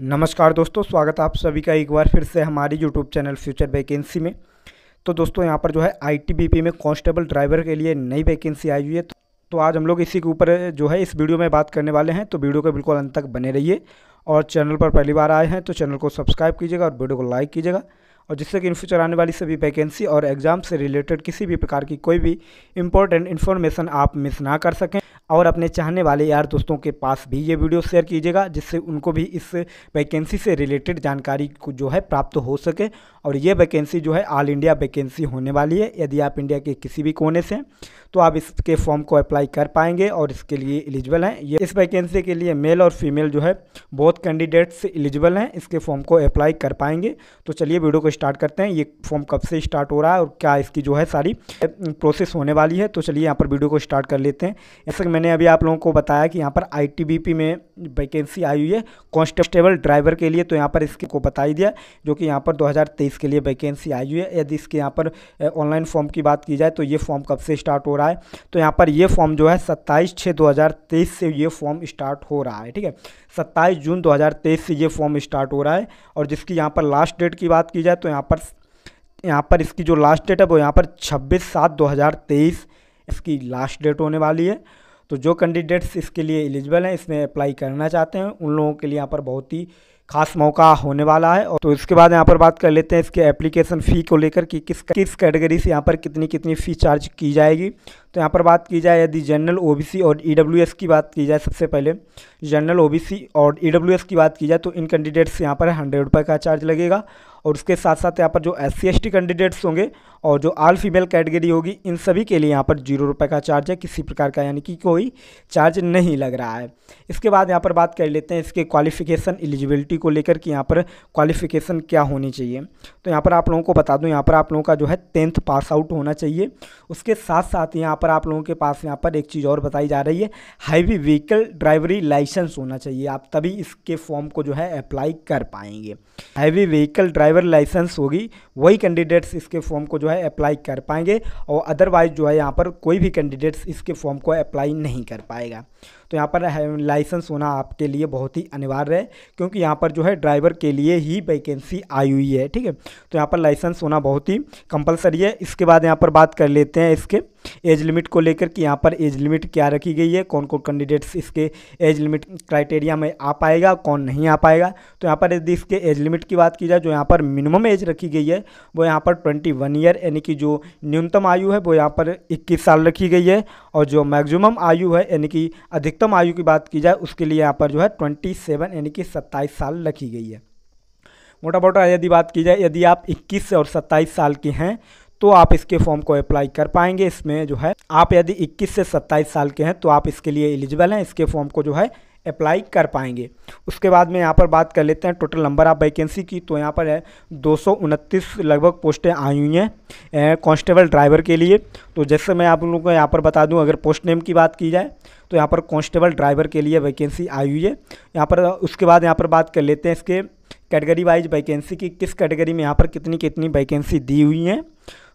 नमस्कार दोस्तों स्वागत आप सभी का एक बार फिर से हमारे यूट्यूब चैनल फ्यूचर वैकेंसी में तो दोस्तों यहाँ पर जो है आईटीबीपी में कांस्टेबल ड्राइवर के लिए नई वैकेंसी आई हुई है तो आज हम लोग इसी के ऊपर जो है इस वीडियो में बात करने वाले हैं तो वीडियो के बिल्कुल अंत तक बने रहिए और चैनल पर पहली बार आए हैं तो चैनल को सब्सक्राइब कीजिएगा और वीडियो को लाइक कीजिएगा और जिससे कि इन फ्यूचर आने वाली सभी वैकेंसी और एग्जाम से रिलेटेड किसी भी प्रकार की कोई भी इंपॉर्टेंट इन्फॉर्मेशन आप मिस ना कर सकें और अपने चाहने वाले यार दोस्तों के पास भी ये वीडियो शेयर कीजिएगा जिससे उनको भी इस वैकेंसी से रिलेटेड जानकारी को जो है प्राप्त हो सके और ये वैकेंसी जो है ऑल इंडिया वैकेंसी होने वाली है यदि आप इंडिया के किसी भी कोने से तो आप इसके फॉर्म को अप्लाई कर पाएंगे और इसके लिए एलिजिबल हैं ये इस वैकेंसी के लिए मेल और फीमेल जो है बहुत कैंडिडेट्स एलिजिबल हैं इसके फॉर्म को अप्लाई कर पाएंगे तो चलिए वीडियो को स्टार्ट करते हैं ये फॉर्म कब से स्टार्ट हो रहा है और क्या इसकी जो है सारी प्रोसेस होने वाली है तो चलिए यहाँ पर वीडियो को स्टार्ट कर लेते हैं ऐसे मैंने अभी आप लोगों को बताया कि यहाँ पर आईटीबीपी में वैकेंसी आई हुई है कॉन्स्टेबल ड्राइवर के लिए तो यहाँ पर इसके को बता ही दिया जो कि यहाँ पर 2023 के लिए वैकेंसी आई हुई है यदि इसके यहाँ पर ऑनलाइन फॉर्म की बात की जाए तो ये फॉर्म कब से स्टार्ट हो रहा है तो यहाँ पर ये फॉर्म जो है सत्ताईस छः दो से ये फॉर्म स्टार्ट हो रहा है ठीक है सत्ताईस जून दो से ये फॉर्म स्टार्ट हो रहा है और जिसकी यहाँ पर लास्ट डेट की बात की जाए तो यहाँ पर यहाँ पर इसकी जो लास्ट डेट है वो यहाँ पर छब्बीस सात दो इसकी लास्ट डेट होने वाली है तो जो कैंडिडेट्स इसके लिए एलिजिबल हैं इसमें अप्लाई करना चाहते हैं उन लोगों के लिए यहाँ पर बहुत ही खास मौका होने वाला है और तो इसके बाद यहाँ पर बात कर लेते हैं इसके एप्लीकेशन फ़ी को लेकर कि किस किस कैटेगरी से यहाँ पर कितनी कितनी फ़ी चार्ज की जाएगी तो यहाँ पर बात की जाए यदि जनरल ओबीसी और ईडब्ल्यूएस e की बात की जाए सबसे पहले जनरल ओबीसी और ईडब्ल्यूएस e की बात की जाए तो इन कैंडिडेट्स यहाँ पर हंड्रेड रुपये का चार्ज लगेगा और उसके साथ साथ यहाँ पर जो एस सी कैंडिडेट्स होंगे और जो आल फीमेल कैटेगरी होगी इन सभी के लिए यहाँ पर जीरो रुपये का चार्ज है किसी प्रकार का यानी कि कोई चार्ज नहीं लग रहा है इसके बाद यहाँ पर बात कर लेते हैं इसके क्वालिफिकेशन एलिजिबिलिटी को लेकर कि यहाँ पर क्वालिफिकेशन क्या होनी चाहिए तो यहाँ पर आप लोगों को बता दूँ यहाँ पर आप लोगों का जो है टेंथ पास आउट होना चाहिए उसके साथ साथ यहाँ पर आप लोगों के पास यहाँ पर एक चीज़ और बताई जा रही है हाईवी व्हीकल ड्राइवरी लाइसेंस होना चाहिए आप तभी इसके फॉर्म को जो है अप्लाई कर पाएंगे हैवी व्हीकल ड्राइवर लाइसेंस होगी वही कैंडिडेट्स इसके फॉर्म को जो है अप्लाई कर पाएंगे और अदरवाइज जो है यहाँ पर कोई भी कैंडिडेट्स इसके फॉर्म को अप्लाई नहीं कर पाएगा तो यहाँ पर लाइसेंस होना आपके लिए बहुत ही अनिवार्य है क्योंकि यहाँ पर पर जो है ड्राइवर के लिए ही वैकेंसी आई हुई है ठीक है तो यहाँ पर लाइसेंस होना बहुत ही कंपलसरी है इसके बाद यहाँ पर बात कर लेते हैं इसके एज लिमिट को लेकर कि यहाँ पर एज लिमिट क्या रखी गई है कौन कौन कैंडिडेट्स इसके एज लिमिट क्राइटेरिया में आ पाएगा कौन नहीं आ पाएगा तो यहाँ पर यदि इसके एज लिमिट की बात की जाए जो यहाँ पर मिनिमम एज रखी गई है वो यहाँ पर ट्वेंटी ईयर यानी कि जो न्यूनतम आयु है वो यहाँ पर इक्कीस साल रखी गई है और जो मैक्सिमम आयु है यानी कि अधिकतम आयु की बात की जाए उसके लिए यहाँ पर जो है ट्वेंटी सेवन यानी कि सत्ताईस साल रखी गई है मोटा मोटा यदि बात की जाए यदि आप इक्कीस और सत्ताईस साल के हैं तो आप इसके फॉर्म को अप्लाई कर पाएंगे इसमें जो है आप यदि 21 से 27 साल के हैं तो आप इसके लिए एलिजिबल हैं इसके फॉर्म को जो है अप्लाई कर पाएंगे उसके बाद में यहाँ पर बात कर लेते हैं टोटल नंबर ऑफ वैकेंसी की तो यहाँ पर है दो लगभग पोस्टें आई हुई हैं कांस्टेबल ड्राइवर के लिए तो जैसे मैं आप लोगों को यहाँ पर बता दूँ अगर पोस्ट नेम की बात की जाए तो यहाँ पर कांस्टेबल ड्राइवर के लिए वैकेंसी आई हुई है यहाँ पर उसके बाद यहाँ पर बात कर लेते हैं इसके कैटेगरी वाइज वैकेंसी की किस कैटेगरी में यहाँ पर कितनी कितनी वैकेंसी दी हुई हैं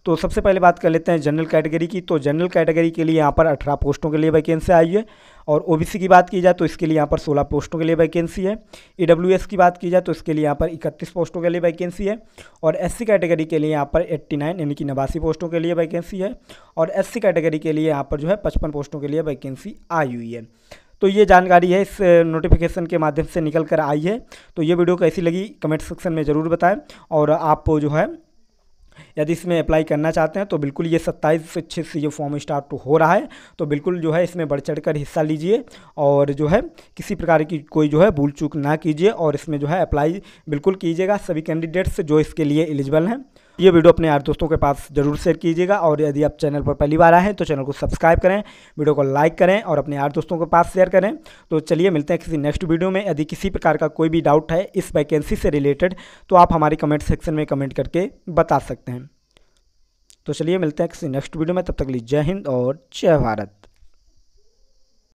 तो सबसे पहले बात कर लेते हैं जनरल कैटेगरी की तो जनरल कैटेगरी के लिए यहाँ पर अठारह पोस्टों के लिए वैकेंसी आई है और ओबीसी की बात की जाए तो इसके लिए यहाँ पर सोलह पोस्टों के लिए वैकेंसी है ईडब्ल्यूएस की बात की जाए तो इसके लिए यहाँ पर इकतीस पोस्टों के लिए वैकेंसी है और एससी कैटेगरी के लिए यहाँ पर एट्टी नाइन यानी कि नवासी पोस्टों के लिए वैकेंसी है और एससी कैटेगरी के लिए यहाँ पर जो है पचपन पोस्टों के लिए वैकेंसी आई हुई है तो ये जानकारी है इस नोटिफिकेशन के माध्यम से निकल कर आई है तो ये वीडियो कैसी लगी कमेंट सेक्शन में ज़रूर बताएं और आप जो है यदि इसमें अप्लाई करना चाहते हैं तो बिल्कुल ये सत्ताईस से छः से ये फॉर्म स्टार्ट हो रहा है तो बिल्कुल जो है इसमें बढ़ चढ़ कर हिस्सा लीजिए और जो है किसी प्रकार की कोई जो है भूल चूक ना कीजिए और इसमें जो है अप्लाई बिल्कुल कीजिएगा सभी कैंडिडेट्स जो इसके लिए एलिजिबल हैं ये वीडियो अपने यार दोस्तों के पास जरूर शेयर कीजिएगा और यदि आप चैनल पर पहली बार आए हैं तो चैनल को सब्सक्राइब करें वीडियो को लाइक करें और अपने यार दोस्तों के पास शेयर करें तो चलिए मिलते हैं किसी नेक्स्ट वीडियो में यदि किसी प्रकार का कोई भी डाउट है इस वैकेंसी से रिलेटेड तो आप हमारे कमेंट सेक्शन में कमेंट करके बता सकते हैं तो चलिए मिलते हैं किसी नेक्स्ट वीडियो में तब तक लिए जय हिंद और जय भारत